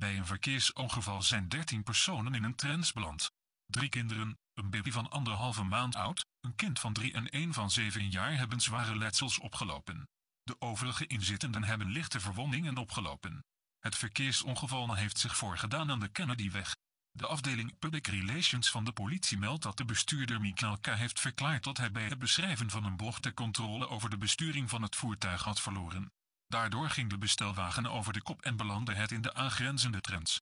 Bij een verkeersongeval zijn 13 personen in een trends beland. Drie kinderen, een baby van anderhalve maand oud, een kind van drie en een van zeven jaar hebben zware letsels opgelopen. De overige inzittenden hebben lichte verwondingen opgelopen. Het verkeersongeval heeft zich voorgedaan aan de Kennedyweg. De afdeling Public Relations van de politie meldt dat de bestuurder Michael K. heeft verklaard dat hij bij het beschrijven van een bocht de controle over de besturing van het voertuig had verloren. Daardoor ging de bestelwagen over de kop en belandde het in de aangrenzende trends.